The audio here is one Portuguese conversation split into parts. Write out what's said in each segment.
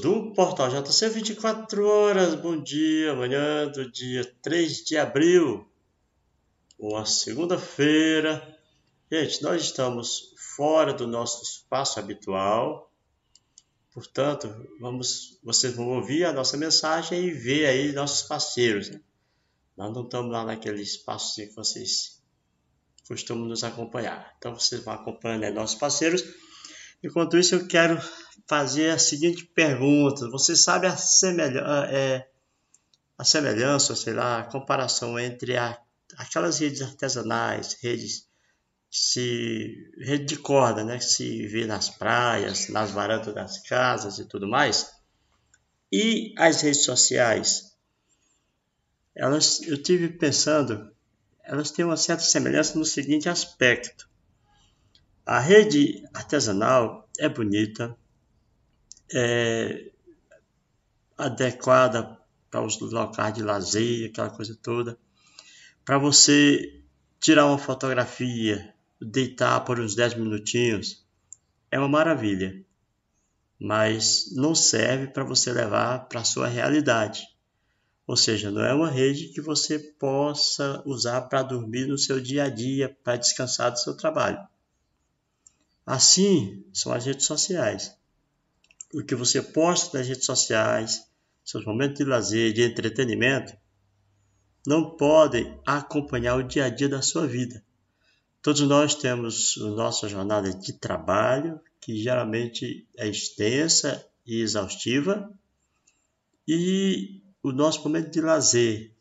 do Portal JC 24 horas, bom dia, amanhã do dia 3 de abril, uma segunda-feira. Gente, nós estamos fora do nosso espaço habitual, portanto, vamos, vocês vão ouvir a nossa mensagem e ver aí nossos parceiros. Né? Nós não estamos lá naquele espaço que vocês costumam nos acompanhar. Então, vocês vão acompanhando aí nossos parceiros. Enquanto isso, eu quero fazer a seguinte pergunta: Você sabe a, é, a semelhança, sei lá, a comparação entre a, aquelas redes artesanais, redes se rede de corda, né, que se vê nas praias, nas varandas das casas e tudo mais, e as redes sociais, elas, eu tive pensando, elas têm uma certa semelhança no seguinte aspecto: a rede artesanal é bonita, é, adequada para os locais de lazer, aquela coisa toda. Para você tirar uma fotografia, deitar por uns 10 minutinhos, é uma maravilha. Mas não serve para você levar para a sua realidade. Ou seja, não é uma rede que você possa usar para dormir no seu dia a dia, para descansar do seu trabalho. Assim são as redes sociais o que você posta nas redes sociais, seus momentos de lazer, de entretenimento, não podem acompanhar o dia a dia da sua vida. Todos nós temos nossa jornada de trabalho, que geralmente é extensa e exaustiva, e o nosso momento de lazer.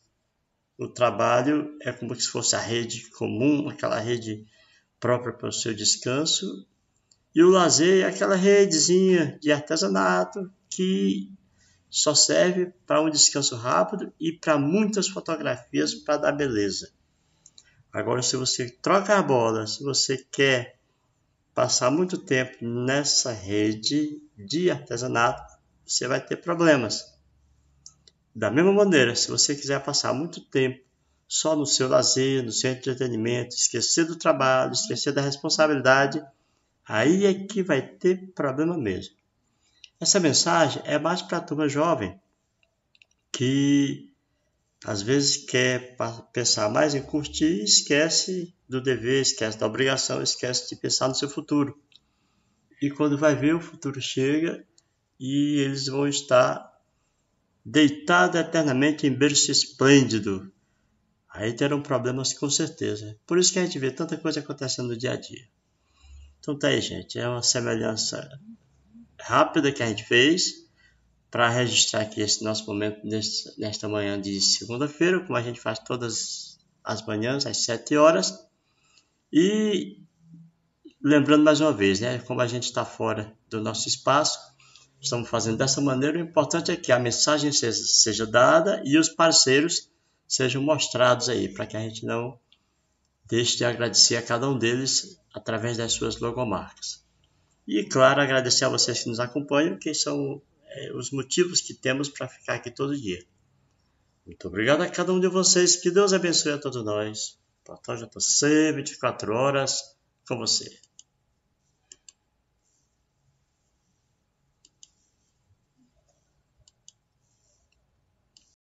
O trabalho é como se fosse a rede comum, aquela rede própria para o seu descanso, e o lazer é aquela redezinha de artesanato que só serve para um descanso rápido e para muitas fotografias para dar beleza. Agora, se você troca a bola, se você quer passar muito tempo nessa rede de artesanato, você vai ter problemas. Da mesma maneira, se você quiser passar muito tempo só no seu lazer, no seu entretenimento, esquecer do trabalho, esquecer da responsabilidade, Aí é que vai ter problema mesmo. Essa mensagem é mais para a turma jovem que às vezes quer pensar mais em curtir e esquece do dever, esquece da obrigação, esquece de pensar no seu futuro. E quando vai ver, o futuro chega e eles vão estar deitados eternamente em berço esplêndido. Aí terão problemas com certeza. Por isso que a gente vê tanta coisa acontecendo no dia a dia. Então tá aí, gente. É uma semelhança rápida que a gente fez para registrar aqui esse nosso momento nesse, nesta manhã de segunda-feira, como a gente faz todas as manhãs, às 7 horas. E lembrando mais uma vez, né, como a gente está fora do nosso espaço, estamos fazendo dessa maneira, o importante é que a mensagem seja, seja dada e os parceiros sejam mostrados aí, para que a gente não deixe de agradecer a cada um deles através das suas logomarcas. E, claro, agradecer a vocês que nos acompanham, que são é, os motivos que temos para ficar aqui todo dia. Muito obrigado a cada um de vocês. Que Deus abençoe a todos nós. Platão já estou sempre 24 horas com você.